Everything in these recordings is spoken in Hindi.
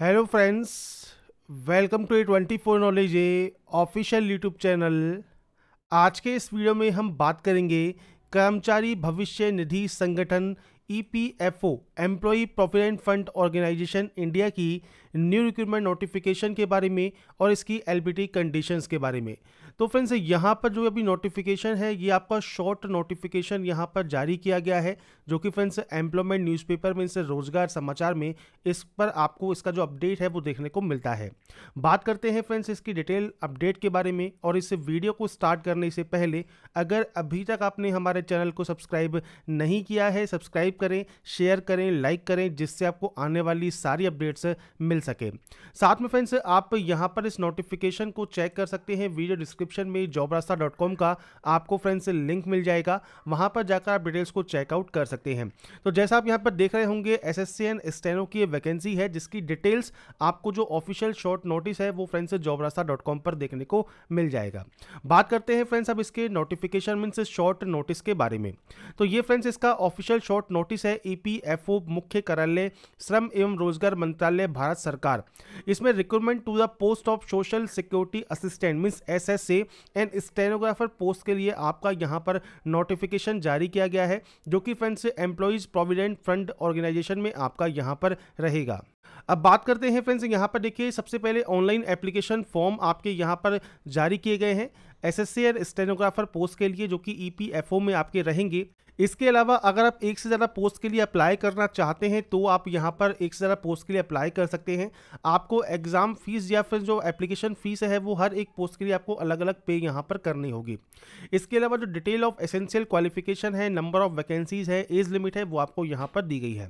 hello friends welcome to A twenty four knowledge a official YouTube channel आज के इस वीडियो में हम बात करेंगे कर्मचारी भविष्य निधि संगठन EPFO employee provident fund organisation India की न्यू रिक्रूटमेंट नोटिफिकेशन के बारे में और इसकी एलबीटी कंडीशंस के बारे में तो फ्रेंड्स यहाँ पर जो अभी नोटिफिकेशन है ये आपका शॉर्ट नोटिफिकेशन यहाँ पर जारी किया गया है जो कि फ्रेंड्स एम्प्लॉयमेंट न्यूज़पेपर में इससे रोजगार समाचार में इस पर आपको इसका जो अपडेट है वो देखने को मिलता है बात करते हैं फ्रेंड्स इसकी डिटेल अपडेट के बारे में और इस वीडियो को स्टार्ट करने से पहले अगर अभी तक आपने हमारे चैनल को सब्सक्राइब नहीं किया है सब्सक्राइब करें शेयर करें लाइक करें जिससे आपको आने वाली सारी अपडेट्स मिल सके साथ में फ्रेंड्स आप यहां पर इस नोटिफिकेशन को चेक कर सकते हैं वीडियो डिस्क्रिप्शन में जॉब रास्ता डॉट कॉम का आपको फ्रेंड्स लिंक मिल जाएगा वहां पर जाकर आप डिटेल्स को चेकआउट कर सकते हैं तो जैसा आप यहाँ पर देख रहे होंगे एस एस स्टेनो की वैकेंसी है जिसकी डिटेल्स आपको जो ऑफिशियल शॉर्ट नोटिस है वो friends job Rasta dot com पर देखने को मिल जाएगा बात करते हैं फ्रेंड्स अब इसके नोटिफिकेशन मीन्स शॉर्ट नोटिस के बारे में तो ये फ्रेंड्स इसका ऑफिशियल शॉर्ट नोटिस नोटिस है ईपीएफओ e मुख्य कार्यालय श्रम एवं रोजगार मंत्रालय भारत सरकार इसमें recruitment to the post of social security assistant means S S and stenographer post के लिए आपका यहाँ पर नोटिफिकेशन जारी किया गया है जो कि friends employees provident fund organisation में आपका यहाँ पर रहेगा अब बात करते हैं फ्रेंड्स यहाँ पर देखिए सबसे पहले ऑनलाइन एप्लीकेशन फॉर्म आपके यहाँ पर जारी किए गए हैं एसएससी एस स्टेनोग्राफर पोस्ट के लिए जो कि ईपीएफओ e में आपके रहेंगे इसके अलावा अगर आप एक से ज़्यादा पोस्ट के लिए अप्लाई करना चाहते हैं तो आप यहाँ पर एक से ज़्यादा पोस्ट के लिए अप्लाई कर सकते हैं आपको एग्ज़ाम फ़ीस या फिर जो एप्लीकेशन फ़ीस है वो हर एक पोस्ट के लिए आपको अलग अलग पे यहाँ पर करनी होगी इसके अलावा जो डिटेल ऑफ एसेंशियल क्वालिफिकेशन है नंबर ऑफ वैकेंसीज़ है एज लिमिट है वो आपको यहाँ पर दी गई है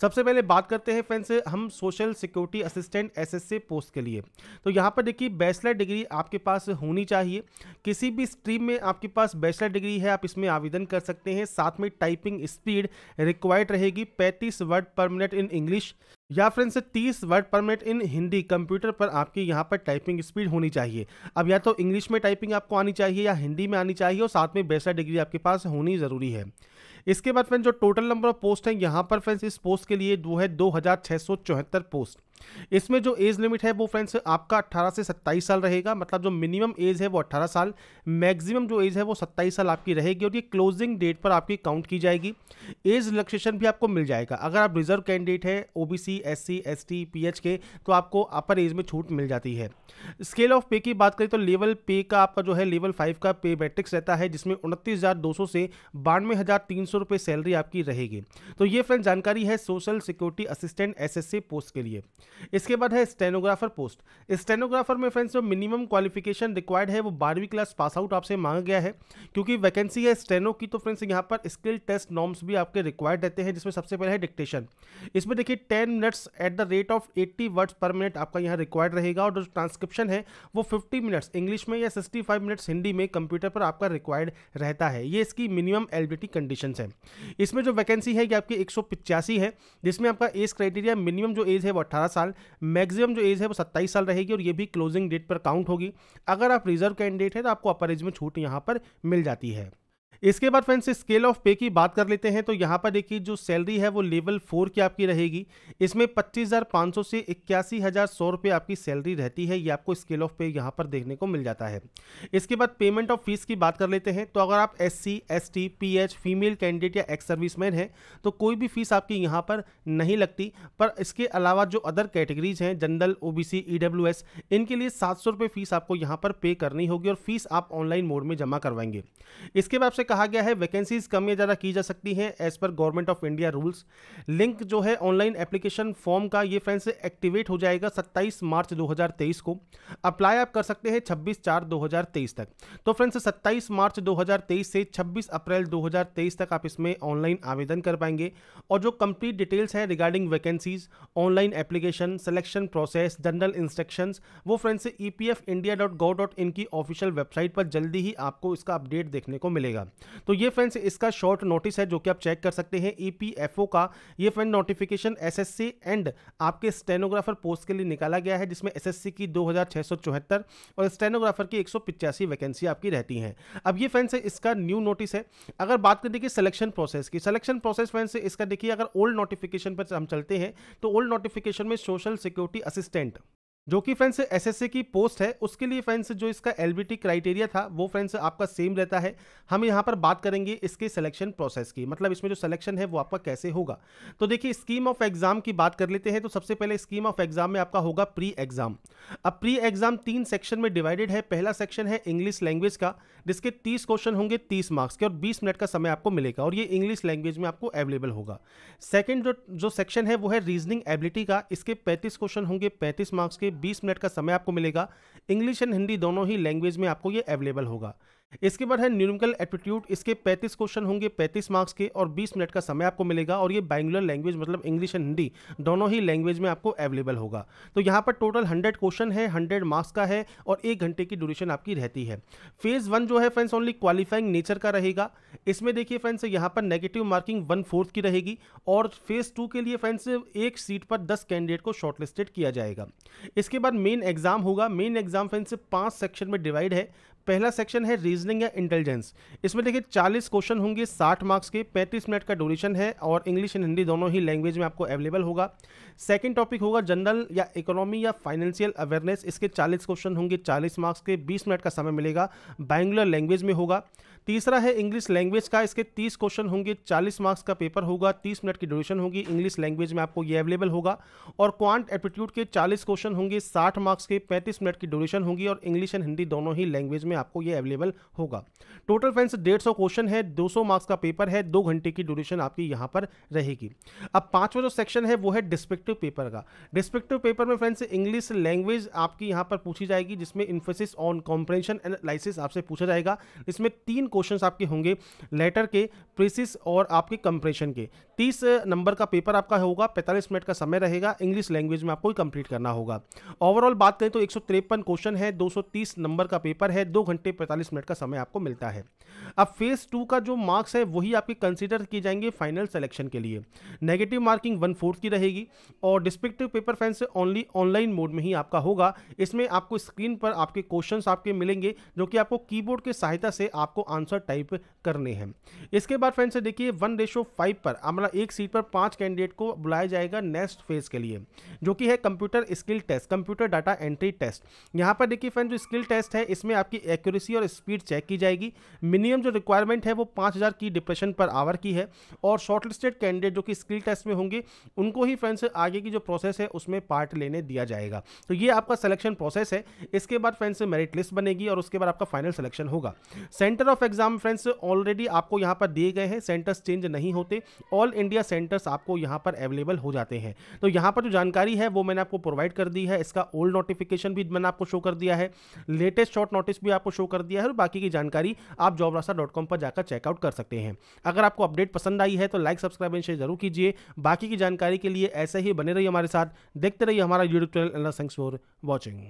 सबसे पहले बात करते हैं फ्रेंड्स हम social security assistant SSC post के लिए तो यहाँ पर देखिए बैचलर डिग्री आपके पास होनी चाहिए किसी भी स्ट्रीम में आपके पास बैचलर डिग्री है आप इसमें आवेदन कर सकते हैं साथ में टाइपिंग स्पीड रिक्वायर्ड रहेगी पैंतीस word per minute in English या फ्रेंड्स तीस word per minute in Hindi computer पर आपकी यहाँ पर टाइपिंग स्पीड होनी चाहिए अब या तो इंग्लिश में टाइपिंग आपको आनी चाहिए या हिंदी में आनी चाहिए और साथ में बैचलर डिग्री आपके पास होनी ज़रूरी है इसके बाद फ्रेंड्स जो टोटल नंबर ऑफ पोस्ट है यहाँ पर फ्रेंड्स इस पोस्ट के लिए वो है दो पोस्ट इसमें जो एज लिमिट है वो फ्रेंड्स आपका 18 से 27 साल रहेगा मतलब जो मिनिमम एज है वो 18 साल मैक्सिमम जो एज है वो 27 साल आपकी रहेगी और ये क्लोजिंग डेट पर आपकी काउंट की जाएगी एज रिलेक्सेशन भी आपको मिल जाएगा अगर आप रिजर्व कैंडिडेट है O B C S C S T P H के तो आपको अपर एज में छूट मिल जाती है स्केल ऑफ पे की बात करें तो लेवल पे का आपका जो है लेवल फाइव का पे मैट्रिक्स रहता है जिसमें उनतीस हज़ार दो सौ से बानवे हज़ार तीन सौ रुपये सैलरी आपकी रहेगी तो ये फ्रेंड जानकारी है social security assistant S S post के लिए इसके बाद है स्टेनोग्राफर पोस्ट स्टेनोग्राफर में फ्रेंड्स जो मिनिमम क्वालिफिकेशन रिक्वायर्ड है वो बारहवीं क्लास पास आउट आपसे मांगा गया है क्योंकि वैकेंसी है स्टेनो की तो फ्रेंड्स यहाँ पर स्किल टेस्ट नॉर्म्स भी आपके रिक्वायर्ड रहते हैं जिसमें सबसे पहले है डिक्टेशन इसमें देखिए ten minutes at the rate of eighty words per minute आपका यहाँ रिक्वायर्ड रहेगा और जो ट्रांसक्रिप्शन है वो फिफ्टी मिनट्स इंग्लिश में या सिक्सटी फाइव मिनट्स हिंदी में कंप्यूटर पर आपका रिक्वायर्ड रहता है ये इसकी मिनिमम एलिबिलिटी कंडीशन है इसमें जो वैकेंसी है कि आपकी एक है जिसमें आपका एज क्राइटेरिया मिनिमम जो एज है वो अट्ठारह साल मैक्सिमम जो एज है वो सत्ताईस साल रहेगी और ये भी क्लोजिंग डेट पर काउंट होगी अगर आप रिजर्व कैंडिडेट है तो आपको अपर एज में छूट यहाँ पर मिल जाती है इसके बाद फ्रेंड्स स्केल ऑफ पे की बात कर लेते हैं तो यहाँ पर देखिए जो सैलरी है वो लेवल फोर की आपकी रहेगी इसमें पच्चीस हज़ार पाँच सौ से इक्यासी हज़ार सौ रुपये आपकी सैलरी रहती है ये आपको स्केल ऑफ पे यहाँ पर देखने को मिल जाता है इसके बाद पेमेंट ऑफ फीस की बात कर लेते हैं तो अगर आप S C S T P H female candidate या एक्स सर्विसमैन है तो कोई भी फीस आपकी यहाँ पर नहीं लगती पर इसके अलावा जो अदर कैटेगरीज हैं general O B C E W S इनके लिए सात सौ रुपये फीस आपको यहाँ पर पे करनी होगी और फीस आप ऑनलाइन मोड में जमा करवाएंगे इसके बाद आपसे कहा गया है वैकेंसीज कम या ज़्यादा की जा सकती हैं एज पर government of India rules link जो है ऑनलाइन एप्लीकेशन फॉर्म का ये फ्रेंड्स एक्टिवेट हो जाएगा 27 मार्च 2023 को अप्लाई आप कर सकते हैं 26 चार 2023 तक तो फ्रेंड्स 27 मार्च 2023 से 26 अप्रैल 2023 तक आप इसमें ऑनलाइन आवेदन कर पाएंगे और जो कंप्लीट डिटेल्स हैं regarding vacancies online application selection process general instruction वो friends E P F India dot gov dot इनकी की ऑफिशियल वेबसाइट पर जल्दी ही आपको इसका अपडेट देखने को मिलेगा तो ये फ्रेंड्स इसका शॉर्ट नोटिस है जो कि आप चेक कर सकते हैं ईपीएफओ e का ये फ्रेंड नोटिफिकेशन एसएससी एंड आपके स्टेनोग्राफर पोस्ट के लिए निकाला गया है जिसमें एसएससी की दो और स्टेनोग्राफर की एक वैकेंसी आपकी रहती हैं अब ये फ्रेंड्स इसका न्यू नोटिस है अगर बात कर देखिए सिलेक्शन प्रोसेस की सिलेक्शन प्रोसेस फ्रेंड्स इसका देखिए अगर ओल्ड नोटिफिकेशन पर हम चलते हैं तो ओल्ड नोटिफिकेशन में सोशल सिक्योरिटी असिस्टेंट जो कि फ्रेंड्स एसएससी की पोस्ट है उसके लिए फ्रेंड्स जो इसका एलबीटी क्राइटेरिया था वो फ्रेंड्स आपका सेम रहता है हम यहाँ पर बात करेंगे इसके सिलेक्शन प्रोसेस की मतलब इसमें जो सिलेक्शन है वो आपका कैसे होगा तो देखिए स्कीम ऑफ एग्जाम की बात कर लेते हैं तो सबसे पहले स्कीम ऑफ एग्जाम में आपका होगा प्री एग्जाम अब प्री एग्जाम तीन सेक्शन में डिवाइडेड है पहला सेक्शन है इंग्लिश लैंग्वेज का जिसके तीस क्वेश्चन होंगे तीस मार्क्स के और बीस मिनट का समय आपको मिलेगा और ये इंग्लिश लैंग्वेज में आपको अवेलेबल होगा सेकेंड जो जो सेक्शन है वो है रीजनिंग एबिलिटी का इसके पैंतीस क्वेश्चन होंगे पैंतीस मार्क्स के बीस मिनट का समय आपको मिलेगा इंग्लिश एंड हिंदी दोनों ही लैंग्वेज में आपको ये अवेलेबल होगा इसके बाद है न्यूमिकल एप्टीट्यूड इसके 35 क्वेश्चन होंगे 35 मार्क्स के और 20 मिनट का समय आपको मिलेगा और ये बैंगुलर लैंग्वेज मतलब इंग्लिश एंड हिंदी दोनों ही लैंग्वेज में आपको अवेलेबल होगा तो यहाँ पर टोटल 100 क्वेश्चन है 100 मार्क्स का है और एक घंटे की ड्यूरेशन आपकी रहती है फेज़ वन जो है फ्रेंड्स ओनली क्वालिफाइंग नेचर का रहेगा इसमें देखिए फ्रेंड्स यहाँ पर नेगेटिव मार्किंग वन फोर्थ की रहेगी और फेज़ टू के लिए फ्रेंड्स एक सीट पर दस कैंडिडेट को शॉर्टलिस्टेड किया जाएगा इसके बाद मेन एग्जाम होगा मेन एग्जाम फ्रेंड्स पाँच सेक्शन में डिवाइड है पहला सेक्शन है रीजनिंग या इंटेलिजेंस इसमें देखिए 40 क्वेश्चन होंगे 60 मार्क्स के 35 मिनट का ड्यूरेशन है और इंग्लिश एंड हिंदी दोनों ही लैंग्वेज में आपको अवेलेबल होगा सेकंड टॉपिक होगा जनरल या इकोनॉमी या फाइनेंशियल अवेयरनेस इसके 40 क्वेश्चन होंगे 40 मार्क्स के 20 मिनट का समय मिलेगा बैंगुलर लैंग्वेज में होगा तीसरा है इंग्लिश लैंग्वेज का इसके 30 क्वेश्चन होंगे 40 मार्क्स का पेपर होगा 30 मिनट की ड्यूरेशन होगी इंग्लिश लैंग्वेज में आपको ये अवेलेबल होगा और क्वांट एप्टीट्यूड के 40 क्वेश्चन होंगे 60 मार्क्स के 35 मिनट की ड्यूरेशन होगी और इंग्लिश एंड हिंदी दोनों ही लैंग्वेज में आपको ये अवेलेबल होगा टोटल फ्रेंड्स डेढ़ क्वेश्चन है दो मार्क्स का पेपर है दो घंटे की ड्यूरेशन आपकी यहाँ पर रहेगी अब पाँचवा जो सेक्शन है वो है डिस्पेक्टिव पेपर का डिस्पेक्टिव पेपर में फ्रेंड्स इंग्लिश लैंग्वेज आपकी यहाँ पर पूछी जाएगी जिसमें इन्फोसिस ऑन कॉम्प्रेंशन एनालिसिस आपसे पूछा जाएगा इसमें तीन क्वेश्चन आपके होंगे लेटर के प्रेसिस और आपके कंप्रेशन के तीस नंबर का पेपर आपका होगा पैंतालीस मिनट का समय रहेगा इंग्लिश लैंग्वेज में आपको कंप्लीट करना होगा ओवरऑल बात करें तो एक क्वेश्चन है 230 नंबर का पेपर है दो घंटे पैंतालीस मिनट का समय आपको मिलता है अब फेज टू का जो मार्क्स है वही आपके कंसिडर किए जाएंगे फाइनल सेलेक्शन के लिए नेगेटिव मार्किंग वन फोर्थ की रहेगी और डिस्पेक्टिव पेपर फैंस ओनली ऑनलाइन मोड में ही आपका होगा इसमें आपको स्क्रीन पर आपके क्वेश्चन आपके मिलेंगे जो कि आपको कीबोर्ड की सहायता से आपको आंसर आंसर टाइप करने हैं इसके बाद फ्रेंड्स देखिए वन रेशो फाइव पर हमारा मतलब एक सीट पर पांच कैंडिडेट को बुलाया जाएगा नेक्स्ट फेज के लिए जो कि है computer skill test computer data entry test यहाँ पर देखिए फ्रेंड जो स्किल टेस्ट है इसमें आपकी एक्यूरेसी और स्पीड चेक की जाएगी मिनिमम जो रिक्वायरमेंट है वो पाँच की डिप्रेशन पर आवर की है और शॉर्टलिस्टेड कैंडिडेट जो कि स्किल टेस्ट में होंगे उनको ही फ्रेंड्स आगे की जो प्रोसेस है उसमें पार्ट लेने दिया जाएगा तो ये आपका सिलेक्शन प्रोसेस है इसके बाद फ्रेंड्स मेरिट लिस्ट बनेगी और उसके बाद आपका फाइनल सिलेक्शन होगा centre of exam friends already आपको यहाँ पर दिए गए हैं सेंटर्स चेंज नहीं होते ऑल इंडिया सेंटर्स आपको यहाँ पर अवेलेबल हो जाते हैं तो यहाँ पर जो जानकारी है वो मैंने आपको प्रोवाइड कर दी है इसका ओल्ड नोटिफिकेशन भी मैंने आपको शो कर दिया है लेटेस्ट शॉर्ट नोटिस भी आपको शो कर दिया है और बाकी की जानकारी आप जॉब पर जाकर चेकआउट कर सकते हैं अगर आपको अपडेट पसंद आई है तो लाइक सब्सक्राइब एंड शेयर जरूर कीजिए बाकी की जानकारी के लिए ऐसे ही बने रहिए हमारे साथ देखते रहिए हमारा YouTube channel thanks for watching